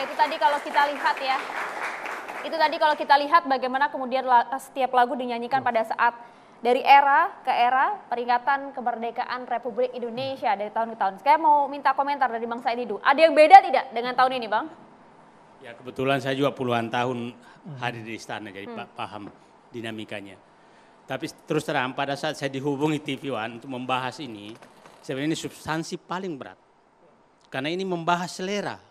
Ya itu tadi kalau kita lihat ya. Itu tadi kalau kita lihat bagaimana kemudian setiap lagu dinyanyikan pada saat dari era ke era peringatan kemerdekaan Republik Indonesia dari tahun ke tahun. Saya mau minta komentar dari Bang Said Hidu. Ada yang beda tidak dengan tahun ini, Bang? Ya, kebetulan saya juga puluhan tahun hmm. hadir di istana jadi hmm. paham dinamikanya. Tapi terus terang pada saat saya dihubungi TV One untuk membahas ini, sebenarnya ini substansi paling berat. Karena ini membahas selera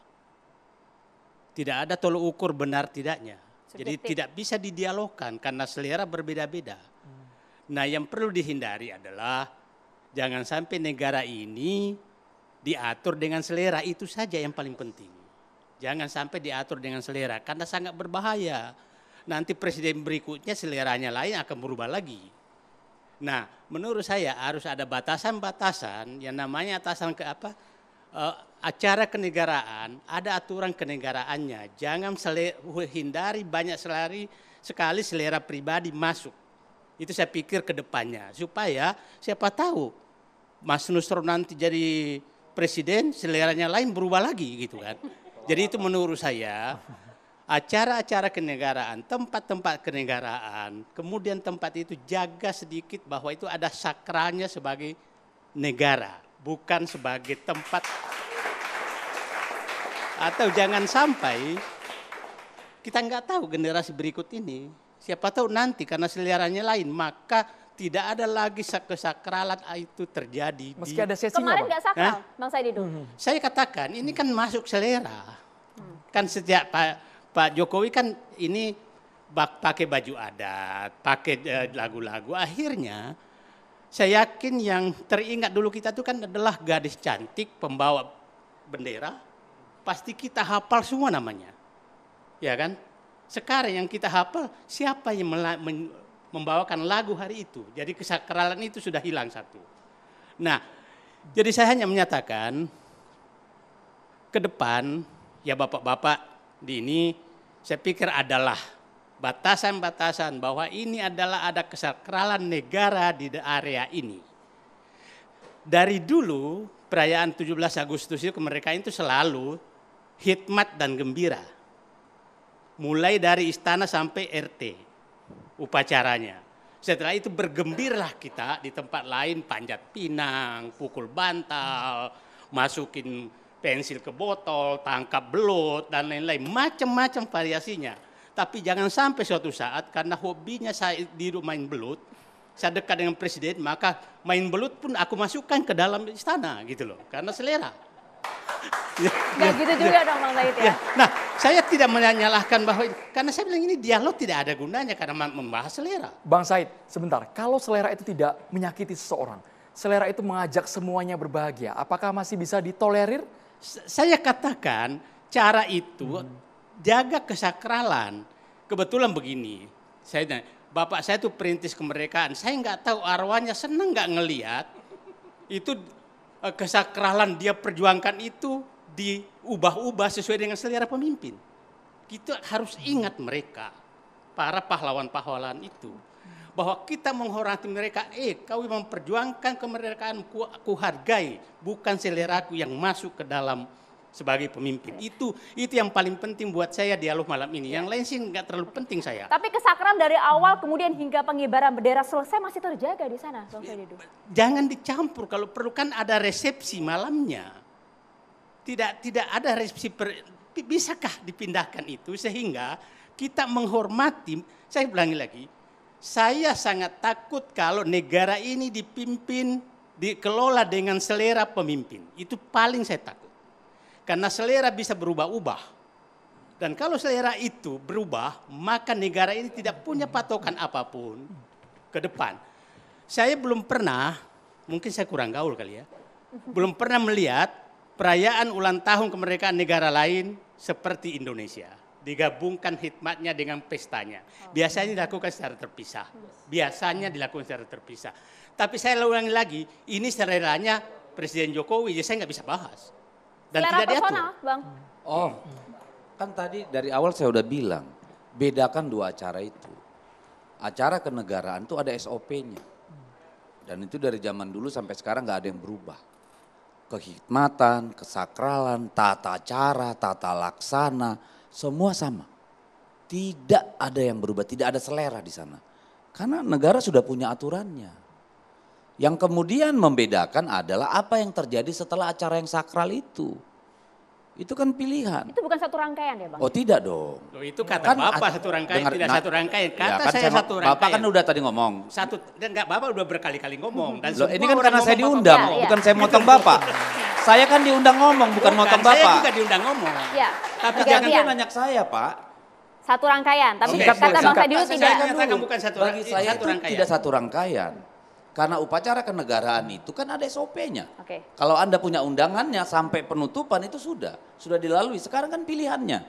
tidak ada tolok ukur benar tidaknya. Subjektif. Jadi tidak bisa didialogkan karena selera berbeda-beda. Hmm. Nah, yang perlu dihindari adalah jangan sampai negara ini diatur dengan selera itu saja yang paling penting. Jangan sampai diatur dengan selera karena sangat berbahaya. Nanti presiden berikutnya seleranya lain akan berubah lagi. Nah, menurut saya harus ada batasan-batasan yang namanya atasan ke apa? uh, acara kenegaraan ada aturan kenegaraannya. Jangan hindari banyak selari sekali selera pribadi masuk. Itu saya pikir ke depannya supaya siapa tahu Mas Nusron nanti jadi presiden seleranya lain berubah lagi gitu kan. Jadi itu menurut saya acara-acara kenegaraan, tempat-tempat kenegaraan, kemudian tempat itu jaga sedikit bahwa itu ada sakralnya sebagai negara bukan sebagai tempat atau jangan sampai kita nggak tahu generasi berikut ini siapa tahu nanti karena seliarannya lain maka tidak ada lagi kesakralan itu terjadi meski di... ada sesi kemarin nggak sakral Hah? bang saya hmm. saya katakan ini kan masuk selera hmm. kan sejak Pak Pak Jokowi kan ini pakai baju adat pakai eh, lagu-lagu akhirnya saya yakin yang teringat dulu kita itu kan adalah gadis cantik pembawa bendera. Pasti kita hafal semua namanya. Ya kan? Sekarang yang kita hafal siapa yang membawakan lagu hari itu. Jadi kesakralan itu sudah hilang satu. Nah, jadi saya hanya menyatakan ke depan ya bapak-bapak di ini saya pikir adalah batasan-batasan bahwa ini adalah ada kesakralan negara di area ini. Dari dulu perayaan 17 Agustus itu kemerdekaan itu selalu hikmat dan gembira. Mulai dari istana sampai RT upacaranya. Setelah itu bergembiralah kita di tempat lain panjat pinang, pukul bantal, masukin pensil ke botol, tangkap belut dan lain-lain macam-macam variasinya tapi jangan sampai suatu saat karena hobinya saya di main belut, saya dekat dengan presiden, maka main belut pun aku masukkan ke dalam istana gitu loh, karena selera. Ya, ya, gitu ya. juga ya. dong Bang Said ya. ya. Nah, saya tidak menyalahkan bahwa karena saya bilang ini dialog tidak ada gunanya karena membahas selera. Bang Said, sebentar. Kalau selera itu tidak menyakiti seseorang, selera itu mengajak semuanya berbahagia. Apakah masih bisa ditolerir? Saya katakan cara itu hmm jaga kesakralan. Kebetulan begini, saya bapak saya tuh perintis kemerdekaan. Saya nggak tahu arwahnya seneng nggak ngeliat itu eh, kesakralan dia perjuangkan itu diubah-ubah sesuai dengan selera pemimpin. Kita harus ingat mereka, para pahlawan-pahlawan itu. Bahwa kita menghormati mereka, eh kau memperjuangkan kemerdekaan ku, ku hargai, bukan selera seleraku yang masuk ke dalam sebagai pemimpin. Oke. Itu itu yang paling penting buat saya dialog malam ini. Yang lain sih nggak terlalu penting saya. Tapi kesakran dari awal kemudian hingga pengibaran bendera selesai masih terjaga di sana, Bang iya, Jangan dicampur kalau perlu kan ada resepsi malamnya. Tidak tidak ada resepsi per, bisakah dipindahkan itu sehingga kita menghormati saya ulangi lagi saya sangat takut kalau negara ini dipimpin dikelola dengan selera pemimpin itu paling saya takut karena selera bisa berubah-ubah. Dan kalau selera itu berubah, maka negara ini tidak punya patokan apapun ke depan. Saya belum pernah, mungkin saya kurang gaul kali ya, belum pernah melihat perayaan ulang tahun kemerdekaan negara lain seperti Indonesia. Digabungkan hikmatnya dengan pestanya. Biasanya dilakukan secara terpisah. Biasanya dilakukan secara terpisah. Tapi saya ulangi lagi, ini seleranya Presiden Jokowi, jadi saya nggak bisa bahas dan selera tidak personal, diatur. Bang. Oh, oh, kan tadi dari awal saya udah bilang, bedakan dua acara itu. Acara kenegaraan itu ada SOP-nya. Dan itu dari zaman dulu sampai sekarang nggak ada yang berubah. Kehikmatan, kesakralan, tata cara, tata laksana, semua sama. Tidak ada yang berubah, tidak ada selera di sana. Karena negara sudah punya aturannya. Yang kemudian membedakan adalah apa yang terjadi setelah acara yang sakral itu. Itu kan pilihan. Itu bukan satu rangkaian ya Bang? Oh tidak dong. Loh, itu kata kan Bapak satu rangkaian, dengar, tidak nah, satu rangkaian. Iya, kata ya, kan saya, saya satu rangkaian. Bapak kan udah tadi ngomong. Satu, dan enggak Bapak udah berkali-kali ngomong. Dan Loh, ini kan karena saya diundang, bapak, ya, bukan ya. saya motong Bapak. saya kan diundang ngomong, bukan, bukan motong Bapak. Saya juga diundang ngomong. Ya. Tapi jangan dia nanya saya Pak satu rangkaian. Tapi Oke, kata Bang Sadiu tidak. Saya katakan bukan satu, rangkaian. bagi saya itu tidak satu rangkaian. Karena upacara kenegaraan itu kan ada SOP-nya. Okay. Kalau Anda punya undangannya sampai penutupan itu sudah, sudah dilalui. Sekarang kan pilihannya.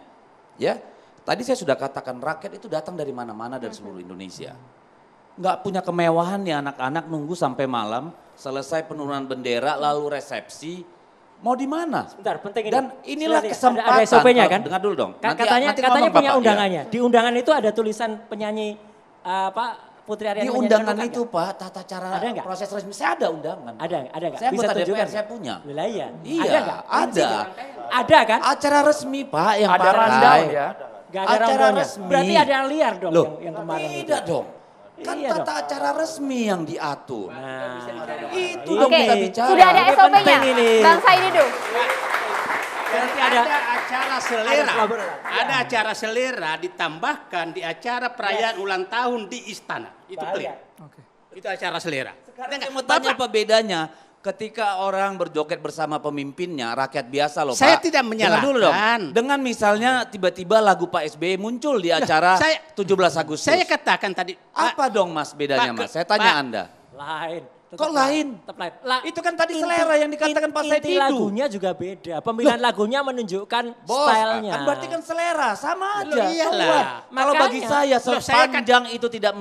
Ya. Tadi saya sudah katakan rakyat itu datang dari mana-mana dari mm-hmm. seluruh Indonesia. Nggak punya kemewahan nih anak-anak nunggu sampai malam, selesai penurunan bendera lalu resepsi, mau di mana? Sebentar, penting ini. Dan inilah kesempatan. Ada, ada SOP-nya kan? Dengar dulu dong. Ka katanya nanti katanya punya iya. undangannya. Ya. Di undangan itu ada tulisan penyanyi eh, apa Putri Aryani Di undangan itu Pak, tata cara ada proses resmi, saya ada undangan. Ada, ada enggak? Saya Bisa tunjukkan? DPR, saya punya. wilayah. iya. Iya, ada, ada. Ada kan? Acara resmi Pak yang ada partai. ya. Gak ada acara rambunya. resmi. Berarti ada yang liar dong Loh, yang, yang kemarin. Tidak itu. dong. Kan iya tata dong. acara resmi yang diatur. Nah, itu dong okay. kita bicara. Sudah ada SOP-nya. bangsa ini dong Berarti ada, acara selera. Ada, acara selera ditambahkan di acara perayaan ya. ulang tahun di istana. Itu clear. Okay. Itu acara selera. Sekarang saya mau tanya apa bedanya ketika orang berjoget bersama pemimpinnya, rakyat biasa loh saya Pak. Saya tidak menyalahkan. Dengan dulu dong. Dengan misalnya tiba-tiba lagu Pak SBY muncul di acara saya, 17 Agustus. Saya katakan tadi. Apa Pak, dong Mas bedanya Pak, Mas? Saya tanya Pak, Anda. Lain Kok lain? Tetap lain. La, itu kan tadi inti, selera yang dikatakan Pak Said itu. lagunya juga beda. Pemilihan Loh. lagunya menunjukkan Bos, stylenya. Kan berarti kan selera, sama aja. Loh, iyalah. Kalau bagi saya sepanjang saya kan... itu tidak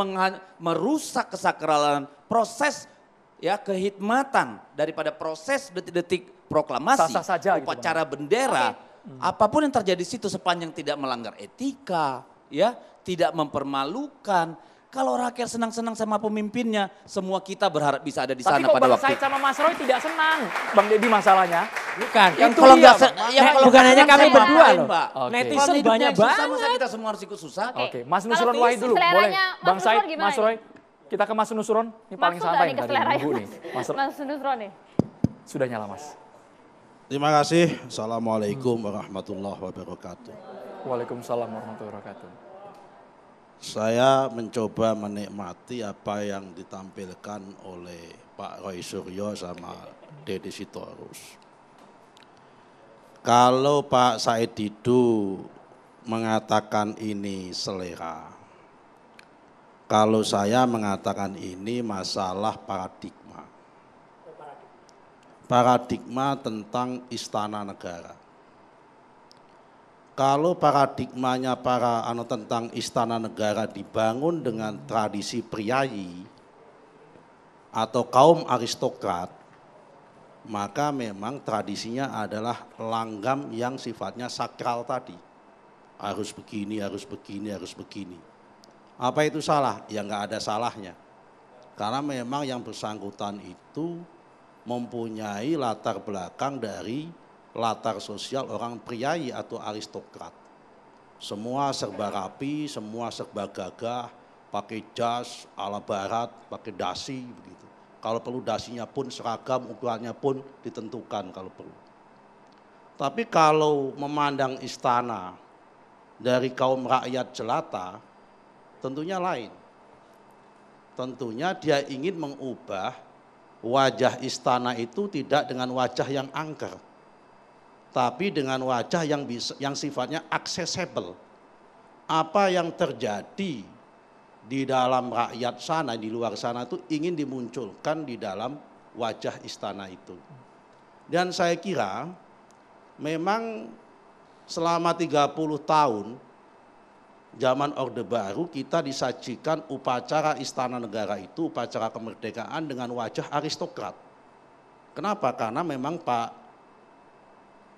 merusak kesakralan proses ya kehidmatan daripada proses detik-detik proklamasi, Sasa saja, gitu, upacara gitu, bendera, hmm. apapun yang terjadi situ sepanjang tidak melanggar etika, ya, tidak mempermalukan, kalau Rakel senang-senang sama pemimpinnya, semua kita berharap bisa ada di Tapi sana pada Bang waktu. Tapi kok sama Mas Roy tidak senang, Bang Deddy masalahnya. Bukan. Yang kalau yang kalau bukan hanya kami berdua loh. Okay. Netizen banyak banget. Masa kita semua harus ikut susah. Oke, okay. Mas Nusron Wahid dulu, boleh. Bang Said, Mas Roy, kita ke Mas Nusron. Ini paling santai nih tadi nunggu ya? nih. Mas, Mas Nusron nih. Sudah nyala Mas. Terima kasih. Assalamualaikum warahmatullahi wabarakatuh. Waalaikumsalam warahmatullahi wabarakatuh saya mencoba menikmati apa yang ditampilkan oleh Pak Roy Suryo sama Deddy Sitorus. Kalau Pak Said Didu mengatakan ini selera, kalau saya mengatakan ini masalah paradigma. Paradigma tentang istana negara kalau paradigmanya para ano tentang istana negara dibangun dengan tradisi priayi atau kaum aristokrat, maka memang tradisinya adalah langgam yang sifatnya sakral tadi. Harus begini, harus begini, harus begini. Apa itu salah? Ya enggak ada salahnya. Karena memang yang bersangkutan itu mempunyai latar belakang dari latar sosial orang priai atau aristokrat. Semua serba rapi, semua serba gagah, pakai jas ala barat, pakai dasi begitu. Kalau perlu dasinya pun seragam, ukurannya pun ditentukan kalau perlu. Tapi kalau memandang istana dari kaum rakyat jelata, tentunya lain. Tentunya dia ingin mengubah wajah istana itu tidak dengan wajah yang angker tapi dengan wajah yang bisa, yang sifatnya accessible. Apa yang terjadi di dalam rakyat sana, di luar sana itu ingin dimunculkan di dalam wajah istana itu. Dan saya kira memang selama 30 tahun zaman Orde Baru kita disajikan upacara istana negara itu, upacara kemerdekaan dengan wajah aristokrat. Kenapa? Karena memang Pak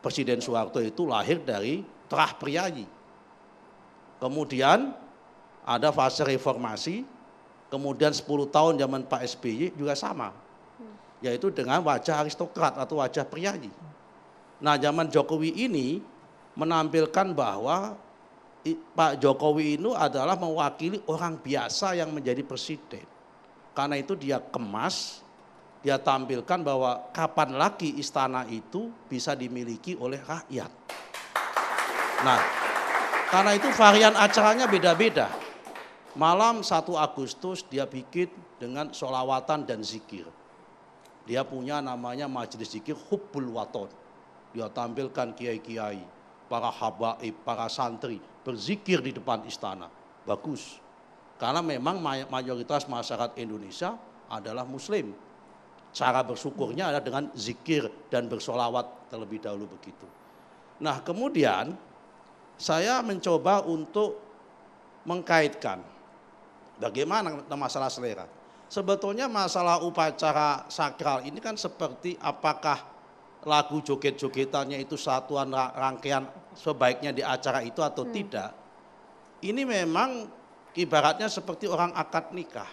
Presiden Soeharto itu lahir dari terah priayi. Kemudian ada fase reformasi, kemudian 10 tahun zaman Pak SBY juga sama. Yaitu dengan wajah aristokrat atau wajah priayi. Nah zaman Jokowi ini menampilkan bahwa Pak Jokowi ini adalah mewakili orang biasa yang menjadi presiden. Karena itu dia kemas dia tampilkan bahwa kapan lagi istana itu bisa dimiliki oleh rakyat. Nah, karena itu varian acaranya beda-beda. Malam 1 Agustus dia bikin dengan solawatan dan zikir. Dia punya namanya majelis zikir Hubbul Waton. Dia tampilkan kiai-kiai, para habaib, para santri berzikir di depan istana. Bagus. Karena memang mayoritas masyarakat Indonesia adalah muslim Cara bersyukurnya adalah dengan zikir dan bersolawat terlebih dahulu begitu. Nah kemudian saya mencoba untuk mengkaitkan bagaimana masalah selera. Sebetulnya masalah upacara sakral ini kan seperti apakah lagu joget-jogetannya itu satuan rangkaian sebaiknya di acara itu atau hmm. tidak. Ini memang ibaratnya seperti orang akad nikah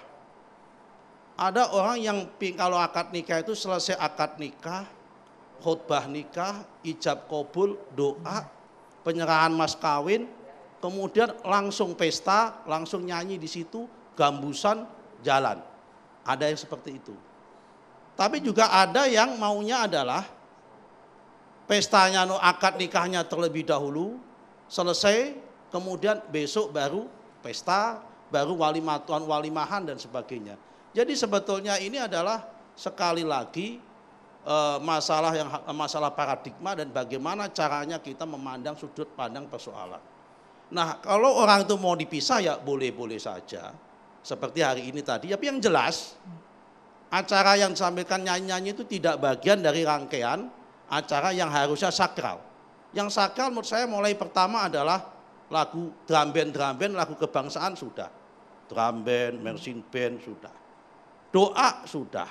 ada orang yang kalau akad nikah itu selesai akad nikah, khutbah nikah, ijab kobul, doa, penyerahan mas kawin, kemudian langsung pesta, langsung nyanyi di situ, gambusan, jalan. Ada yang seperti itu. Tapi juga ada yang maunya adalah pestanya no akad nikahnya terlebih dahulu, selesai, kemudian besok baru pesta, baru walimatuan, walimahan dan sebagainya. Jadi sebetulnya ini adalah sekali lagi eh, masalah yang eh, masalah paradigma dan bagaimana caranya kita memandang sudut pandang persoalan. Nah, kalau orang itu mau dipisah ya boleh-boleh saja. Seperti hari ini tadi, tapi yang jelas acara yang disampaikan nyanyi-nyanyi itu tidak bagian dari rangkaian acara yang harusnya sakral. Yang sakral menurut saya mulai pertama adalah lagu drum band drum band lagu kebangsaan sudah. Drum band, band sudah. Doa sudah,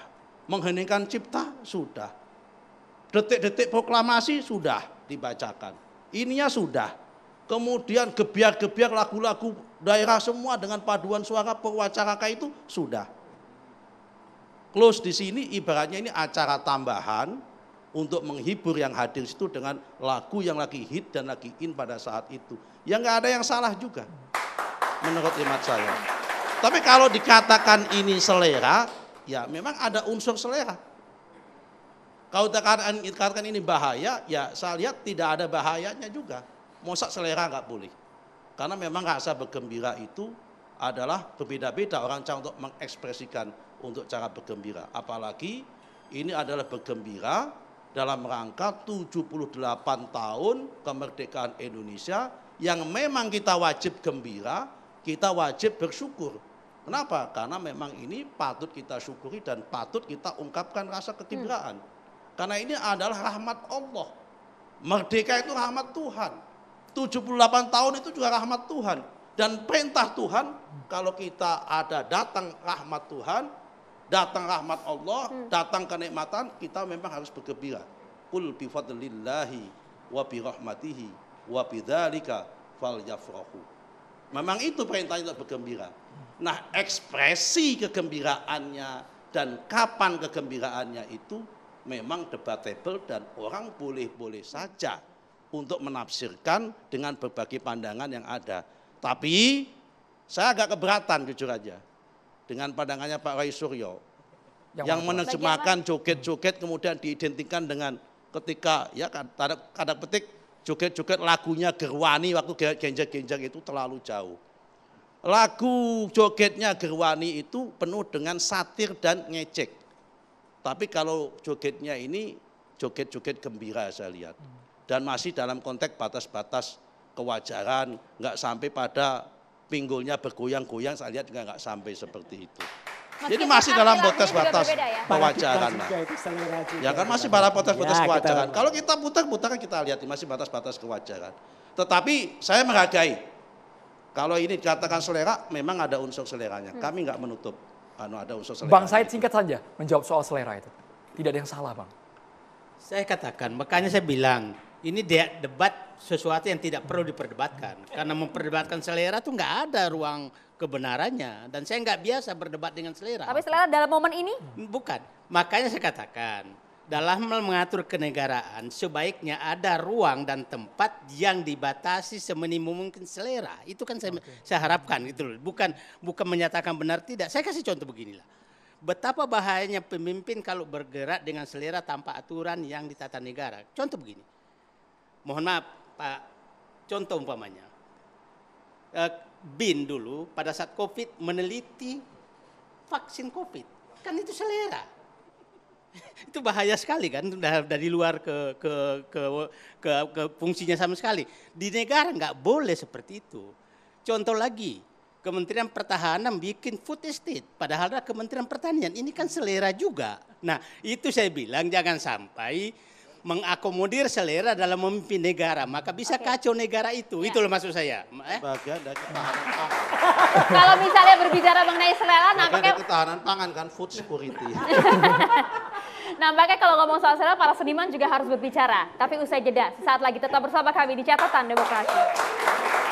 mengheningkan cipta sudah. Detik-detik proklamasi sudah dibacakan. Ininya sudah. Kemudian gebiar-gebiar lagu-lagu daerah semua dengan paduan suara pewacara perwacaraka itu sudah. Close di sini ibaratnya ini acara tambahan untuk menghibur yang hadir situ dengan lagu yang lagi hit dan lagi in pada saat itu. Yang nggak ada yang salah juga menurut hemat saya. Tapi kalau dikatakan ini selera, ya memang ada unsur selera. Kau dikatakan, ini bahaya, ya saya lihat tidak ada bahayanya juga. Mosak selera nggak boleh. Karena memang rasa bergembira itu adalah berbeda-beda orang cara untuk mengekspresikan untuk cara bergembira. Apalagi ini adalah bergembira dalam rangka 78 tahun kemerdekaan Indonesia yang memang kita wajib gembira, kita wajib bersyukur. Kenapa? Karena memang ini patut kita syukuri dan patut kita ungkapkan rasa kegembiraan. Hmm. Karena ini adalah rahmat Allah. Merdeka itu rahmat Tuhan. 78 tahun itu juga rahmat Tuhan. Dan perintah Tuhan, kalau kita ada datang rahmat Tuhan, datang rahmat Allah, hmm. datang kenikmatan, kita memang harus bergembira. Qul bifadlillahi wa bi rahmatihi wa bidzalika falyafrahu. Memang itu perintahnya untuk bergembira. Nah, ekspresi kegembiraannya dan kapan kegembiraannya itu memang debatable dan orang boleh-boleh saja untuk menafsirkan dengan berbagai pandangan yang ada. Tapi saya agak keberatan jujur aja dengan pandangannya Pak Rai Suryo yang, yang menerjemahkan joget-joget kemudian diidentikan dengan ketika ya kadang, kadang petik Joget-joget lagunya Gerwani waktu genjek-genjek itu terlalu jauh. Lagu jogetnya Gerwani itu penuh dengan satir dan ngecek. Tapi kalau jogetnya ini joget-joget gembira saya lihat. Dan masih dalam konteks batas-batas kewajaran, nggak sampai pada pinggulnya bergoyang-goyang, saya lihat juga nggak sampai seperti itu. Meskipun Jadi masih dalam batas-batas ya? kewajaran. Ya kan masih dalam batas-batas ya, kewajaran. Kalau kita putar-putar kan kita lihat masih batas-batas kewajaran. Tetapi saya menghargai. Kalau ini dikatakan selera, memang ada unsur seleranya. Hmm. Kami nggak menutup anu ada unsur selera. Bang Said singkat saja menjawab soal selera itu. Tidak ada yang salah, Bang. Saya katakan, makanya saya bilang ini de debat sesuatu yang tidak perlu diperdebatkan. Karena memperdebatkan selera tuh nggak ada ruang kebenarannya. Dan saya nggak biasa berdebat dengan selera. Tapi selera dalam momen ini? Bukan. Makanya saya katakan, dalam mengatur kenegaraan sebaiknya ada ruang dan tempat yang dibatasi seminimum mungkin selera. Itu kan saya, saya harapkan gitu loh. Bukan bukan menyatakan benar tidak. Saya kasih contoh beginilah. Betapa bahayanya pemimpin kalau bergerak dengan selera tanpa aturan yang ditata negara. Contoh begini mohon maaf Pak, contoh umpamanya, eh, BIN dulu pada saat COVID meneliti vaksin COVID, kan itu selera. itu bahaya sekali kan dari luar ke ke ke ke, ke fungsinya sama sekali. Di negara nggak boleh seperti itu. Contoh lagi, Kementerian Pertahanan bikin food estate, padahal ada Kementerian Pertanian. Ini kan selera juga. Nah, itu saya bilang jangan sampai mengakomodir selera dalam memimpin negara, maka bisa okay. kacau negara itu. Ya. Itulah maksud saya. Eh? Bagian dari ketahanan pangan. Kalau misalnya berbicara mengenai selera, nampaknya ketahanan pangan kan food security. nampaknya kalau ngomong soal selera, para seniman juga harus berbicara. Tapi usai jeda, saat lagi tetap bersama kami di catatan demokrasi.